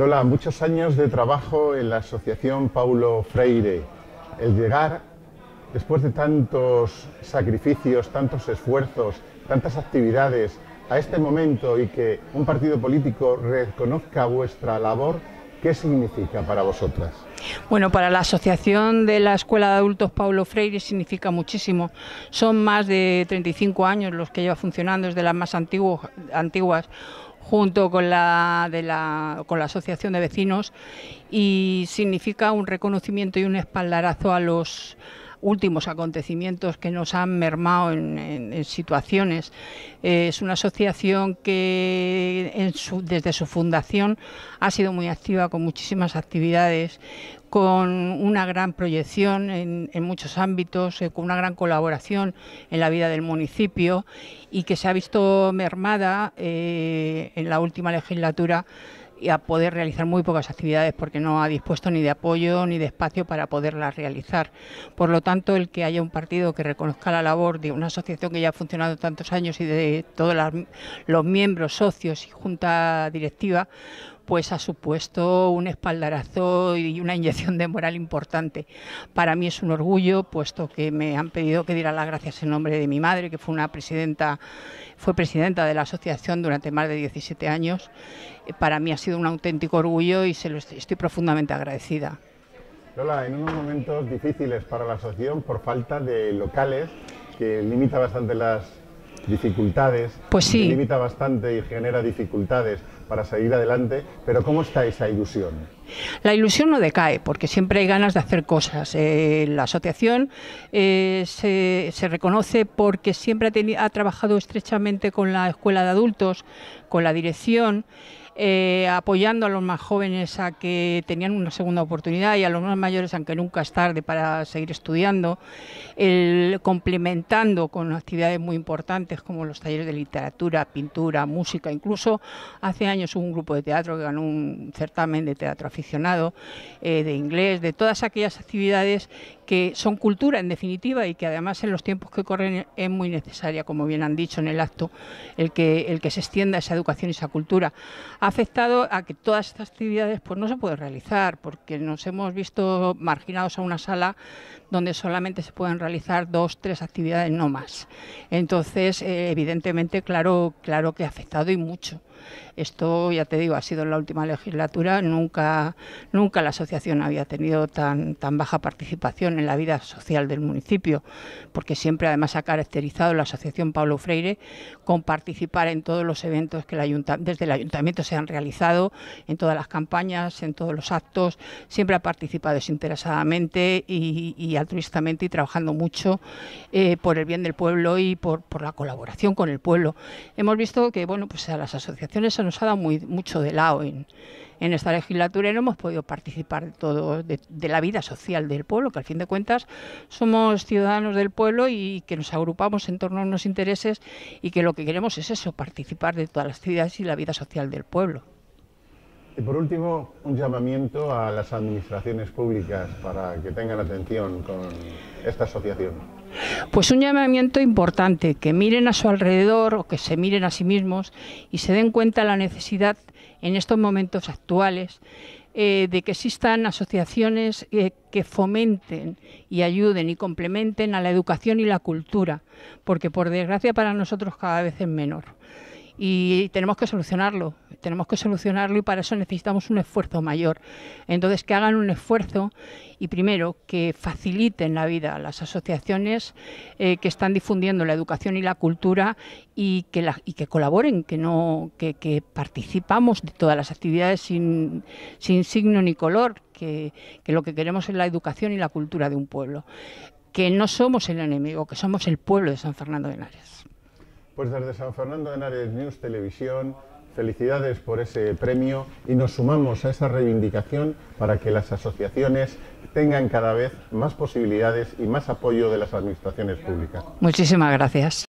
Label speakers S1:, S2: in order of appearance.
S1: Lola, muchos años de trabajo en la Asociación Paulo Freire. El llegar, después de tantos sacrificios, tantos esfuerzos, tantas actividades, a este momento y que un partido político reconozca vuestra labor, ¿Qué significa para vosotras?
S2: Bueno, para la Asociación de la Escuela de Adultos Paulo Freire significa muchísimo. Son más de 35 años los que lleva funcionando, es de las más antiguas junto con la, de la, con la Asociación de Vecinos y significa un reconocimiento y un espaldarazo a los últimos acontecimientos que nos han mermado en, situaciones. Eh, es una asociación que desde su fundación ha sido muy activa con muchísimas actividades, con una gran proyección en, muchos ámbitos, eh, con una gran colaboración en la vida del municipio y que se ha visto mermada eh, en la última legislatura y a poder realizar muy pocas actividades porque no ha dispuesto ni de apoyo ni de espacio para poderlas realizar. Por lo tanto, el que haya un partido que reconozca la labor de una asociación que ya ha funcionado tantos años y de todos los miembros, socios y junta directiva, pues ha supuesto un espaldarazo y una inyección de moral importante. Para mí es un orgullo, puesto que me han pedido que diera las gracias en nombre de mi madre, que fue una presidenta, fue presidenta de la asociación durante más de 17 años. Eh, para mí ha sido un auténtico orgullo y se lo estoy, estoy profundamente agradecida.
S1: Lola, en unos momentos difíciles para la asociación por falta de locales que limita bastante las dificultades, pues sí. limita bastante y genera dificultades para seguir adelante, pero ¿cómo está esa ilusión?
S2: La ilusión no decae, porque siempre hay ganas de hacer cosas. Eh, la asociación eh, se, reconoce porque siempre ha trabajado estrechamente con la escuela de adultos, con la dirección, eh, apoyando a los más jóvenes a que tenían una segunda oportunidad y a los más mayores, aunque nunca es tarde, para seguir estudiando, complementando con actividades muy importantes como los talleres de literatura, pintura, música, incluso hace años hubo un grupo de teatro que ganó un certamen de teatro aficionado, eh, de inglés, de todas aquellas actividades que son cultura en definitiva y que además en los tiempos que corren es muy necesaria, como bien han dicho en el acto, el que, el que se extienda esa educación y esa cultura. Ha afectado a que todas estas actividades pues, no se pueden realizar, porque nos hemos visto marginados a una sala donde solamente se pueden realizar dos, tres actividades, no más. Entonces, eh, evidentemente, claro, claro que ha afectado y mucho. Esto, ya te digo, ha sido en la última legislatura, nunca, nunca la asociación había tenido tan, tan baja participación en la vida social del municipio, porque siempre además ha caracterizado la asociación Pablo Freire con participar en todos los eventos que desde el ayuntamiento se han realizado, en todas las campañas, en todos los actos, siempre ha participado desinteresadamente y, altruistamente y trabajando mucho eh, por el bien del pueblo y por, por la colaboración con el pueblo. Hemos visto que bueno, pues a las asociaciones eso se nos ha dado mucho de lado en, esta legislatura y no hemos podido participar de todo de, la vida social del pueblo, que al fin de cuentas somos ciudadanos del pueblo y que nos agrupamos en torno a unos intereses y que lo que queremos es eso, participar de todas las ciudades y la vida social del pueblo.
S1: Y por último, un llamamiento a las administraciones públicas para que tengan atención con esta asociación.
S2: Pues un llamamiento importante, que miren a su alrededor o que se miren a sí mismos y se den cuenta de la necesidad en estos momentos actuales eh, de que existan asociaciones eh, que fomenten y ayuden y complementen a la educación y la cultura, porque por desgracia para nosotros cada vez es menor y tenemos que solucionarlo. Tenemos que solucionarlo y para eso necesitamos un esfuerzo mayor. Entonces, que hagan un esfuerzo y primero que faciliten la vida a las asociaciones eh, que están difundiendo la educación y la cultura y que, colaboren, que, no, que, participamos de todas las actividades sin, signo ni color, que, que lo que queremos es la educación y la cultura de un pueblo. Que no somos el enemigo, que somos el pueblo de San Fernando de Henares.
S1: Pues desde San Fernando de Henares News Televisión, felicidades por ese premio y nos sumamos a esa reivindicación para que las asociaciones tengan cada vez más posibilidades y más apoyo de las administraciones públicas.
S2: Muchísimas gracias.